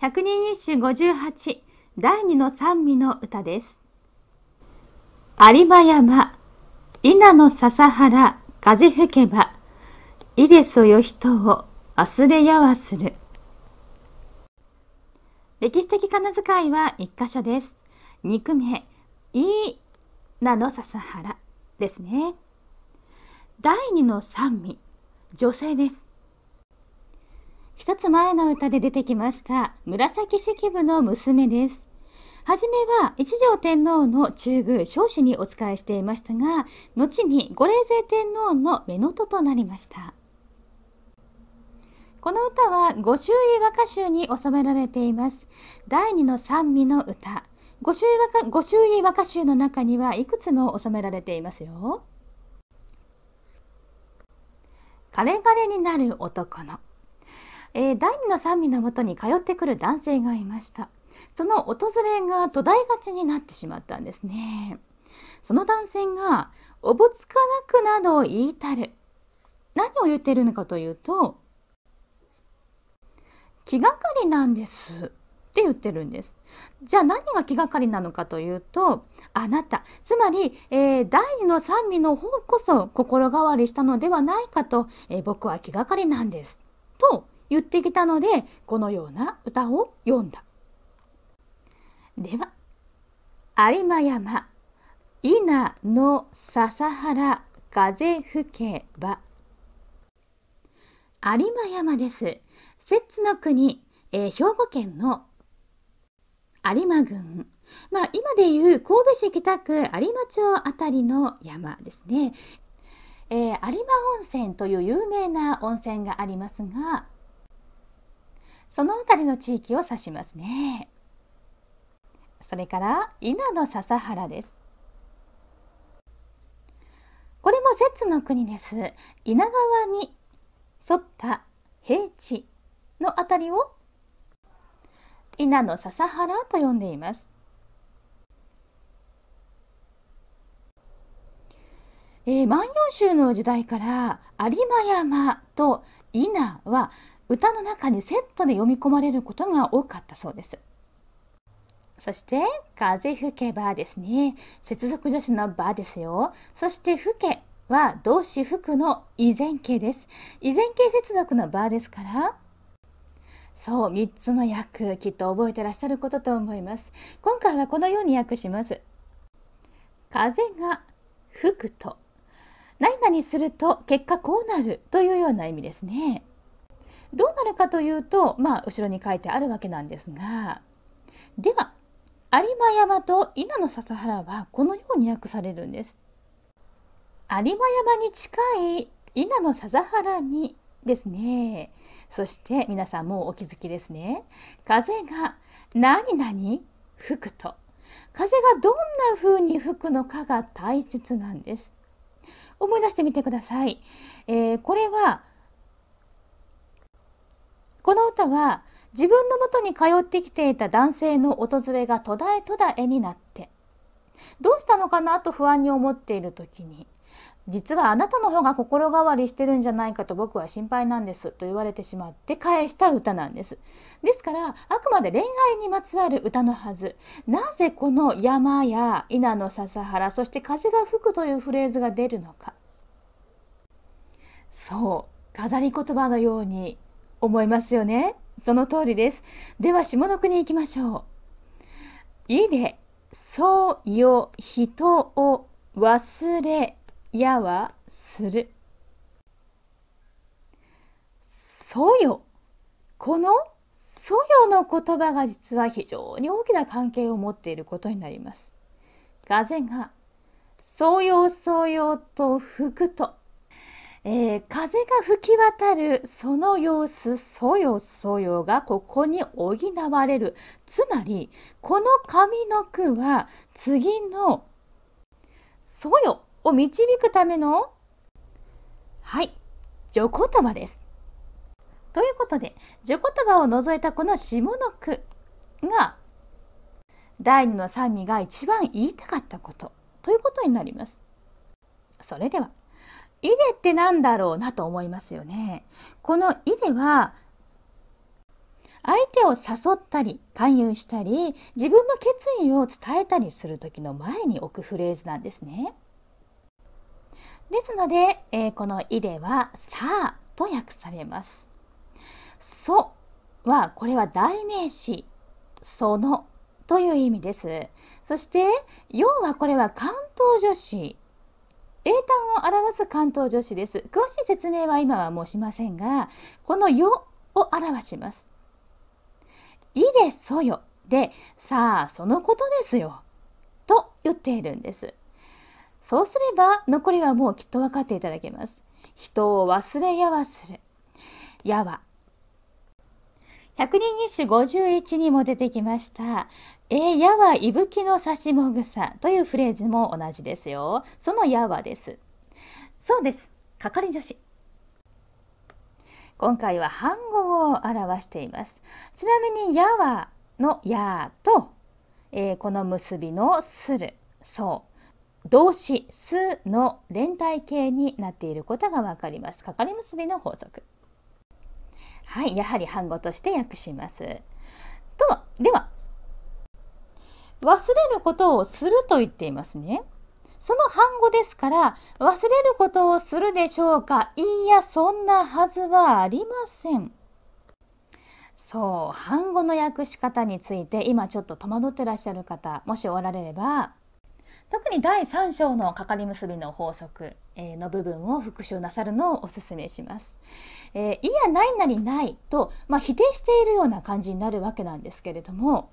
百人一首58第二の三味の歌です。有馬山、稲の笹原、風吹けば、いでそよ人を忘れやわする。歴史的仮名遣いは一箇所です。二句目、いなの笹原ですね。第二の三味、女性です。一つ前の歌で出てきました紫式部の娘です。はじめは一条天皇の中宮彰子にお仕えしていましたが、後に五霊勢天皇の乳となりました。この歌は五周囲和歌集に収められています。第二の三味の歌。五周囲和歌集の中にはいくつも収められていますよ。カレガレになる男のえー、第二の三味のもとに通ってくる男性がいましたその訪れが途絶えがちになってしまったんですねその男性が「おぼつかなくなどを言いたる」何を言ってるのかというと「気がかりなんです」って言ってるんです。じゃあ何が気がかりなのかというとあなたつまり、えー、第二の三味の方こそ心変わりしたのではないかと、えー、僕は気がかりなんですと言ってきたのでこのような歌を読んだ。では有馬山稲の笹原風吹けば有馬山です。摂津の国、えー、兵庫県の有馬郡まあ、今でいう神戸市北区有馬町あたりの山ですね、えー、有馬温泉という有名な温泉がありますがその辺りの地域を指しますね。それから稲の笹原です。これも摂津の国です。稲川に沿った平地の辺りを稲の笹原と呼んでいます。えー、万葉集の時代から有馬山と稲は歌の中にセットで読み込まれることが多かったそうです。そして、風吹けばですね。接続助詞のばですよ。そして、吹けは動詞吹くの依然形です。依然形接続の場ですから、そう、3つの訳、きっと覚えてらっしゃることと思います。今回はこのように訳します。風が吹くと、何々すると結果こうなるというような意味ですね。どうなるかというと、まあ、後ろに書いてあるわけなんですがでは有馬山と稲の笹原はこのように訳されるんです。有馬山に近い稲の笹原にですねそして皆さんもうお気づきですね風が何々吹くと風がどんな風に吹くのかが大切なんです思い出してみてください、えー、これはこの歌は自分のもとに通ってきていた男性の訪れが途絶え途絶えになってどうしたのかなと不安に思っている時に実はあなたの方が心変わりしてるんじゃないかと僕は心配なんですと言われてしまって返した歌なんです。ですからあくまで恋愛にまつわる歌のはず。なぜこの山や稲の笹原そして風が吹くというフレーズが出るのか。そう飾り言葉のように思いますよねその通りですでは下の句に行きましょういでそうよ人を忘れやはするそうよこのそよの言葉が実は非常に大きな関係を持っていることになります。風が、そうよそうよと吹くと、えー、風が吹き渡るその様子そよそよがここに補われるつまりこの上の句は次の「そよ」を導くためのはい序言葉です。ということで序言葉を除いたこの下の句が第二の三味が一番言いたかったことということになります。それでは井出ってなんだろうなと思いますよね。このいでは相手を誘ったり勧誘したり自分の決意を伝えたりする時の前に置くフレーズなんですね。ですので、えー、この「いで」は「さあ」と訳されます。「そ」はこれは代名詞「その」という意味です。そして「よ」はこれは関東女子英単を表す関東助詞です。詳しい説明は今はもうしませんが、このよを表します。いでそよで、さあそのことですよと言っているんです。そうすれば残りはもうきっと分かっていただけます。人を忘れやはする。やは。百人一首51にも出てきました。えー、やは息吹の差しもぐさというフレーズも同じですよ。そのやはです。そうです。係助詞。今回は半語を表しています。ちなみにやはのやと、えー、この結びのする、そう、動詞すの連帯形になっていることがわかります。係結びの法則。はい、やはり半語として訳します。とは、では、忘れることをすると言っていますね。その反語ですから忘れることをするでしょうかいやそんなはずはありません。そう反語の訳し方について今ちょっと戸惑ってらっしゃる方もしおられれば特に第3章のかかり結びの法則の部分を復習なさるのをおすすめします。えー、いやないなりないと、まあ、否定しているような感じになるわけなんですけれども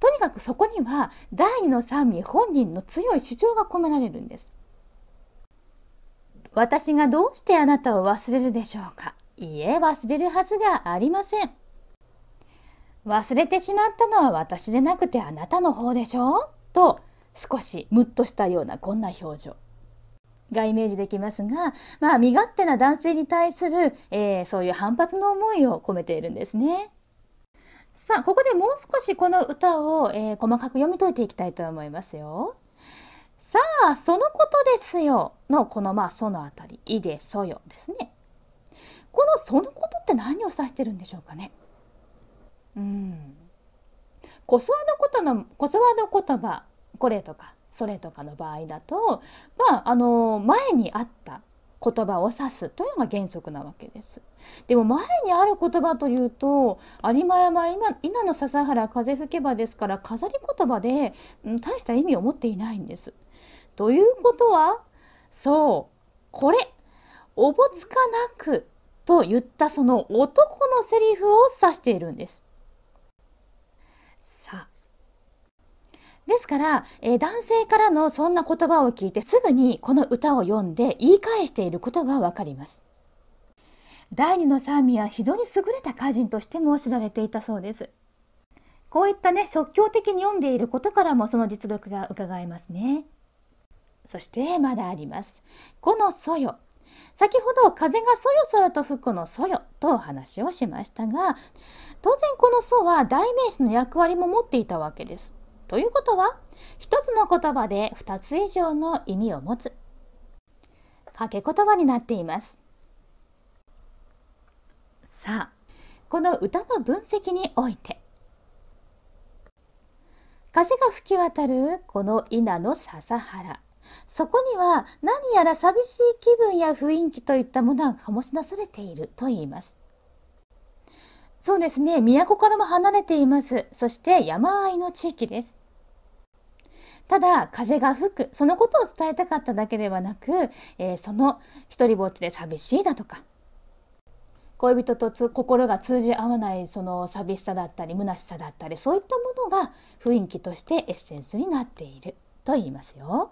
とにかくそこには第二の三位本人の強い主張が込められるんです私がどうしてあなたを忘れるでしょうかいいえ忘れるはずがありません忘れてしまったのは私でなくてあなたの方でしょうと少しムッとしたようなこんな表情がイメージできますが、まあ、身勝手な男性に対する、えー、そういう反発の思いを込めているんですね。さあここでもう少しこの歌を、えー、細かく読み解いていきたいと思いますよ。さあそのことですよのこのまあそのあたり「いでそよ」ですね。この「そのこと」って何を指してるんでしょうかね。うん。こそわのことのこそわの言葉これとかそれとかの場合だとまああの前にあった言葉を指すというのが原則なわけです。でも前にある言葉というと有馬山今の笹原風吹けばですから飾り言葉で、うん、大した意味を持っていないんです。ということはそうこれおぼつかなくと言ったその男のセリフを指しているんです。ですから、えー、男性からのそんな言葉を聞いてすぐにこの歌を読んで言い返していることがわかります。第二のサーミは非常に優れた歌人としても知られていたそうです。こういったね、即興的に読んでいることからもその実力が伺えますね。そしてまだあります。このソヨ先ほど風がそよそよと吹くのそよとお話をしましたが、当然このそは代名詞の役割も持っていたわけです。ということは一つの言葉で2つ以上の意味を持つ掛け言葉になっていますさあこの歌の分析において風が吹き渡るこの稲の笹原そこには何やら寂しい気分や雰囲気といったものが醸し出されていると言いますそうですね、都からも離れています。そして山あいの地域です。ただ風が吹くそのことを伝えたかっただけではなく、えー、その一りぼっちで寂しいだとか恋人と心が通じ合わないその寂しさだったり虚しさだったりそういったものが雰囲気としてエッセンスになっていると言いますよ。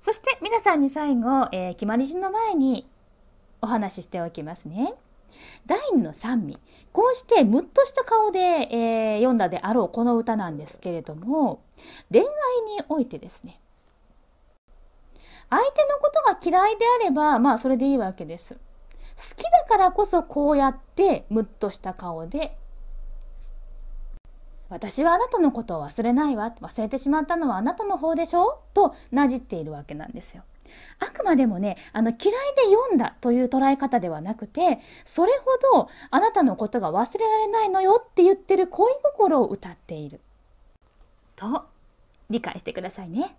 そして皆さんに最後、えー、決まり字の前にお話ししておきますね。第2の三味こうしてムッとした顔で、えー、読んだであろうこの歌なんですけれども恋愛においてですね相手のことが嫌いであればまあそれでいいわけです。好きだからこそこうやってムッとした顔で私はあなたのことを忘れないわ忘れてしまったのはあなたの方でしょうとなじっているわけなんですよ。あくまでもねあの嫌いで読んだという捉え方ではなくてそれほどあなたのことが忘れられないのよって言ってる恋心を歌っていると理解してくださいね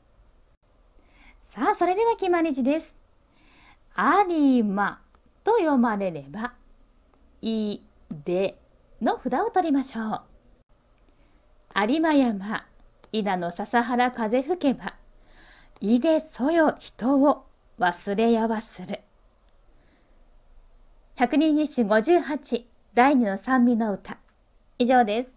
さあそれでは決まり字です有馬と読まれればいでの札を取りましょう有馬山稲の笹原風吹けばいでそよ人を忘れやはする。百人一首58第二の賛美の歌。以上です。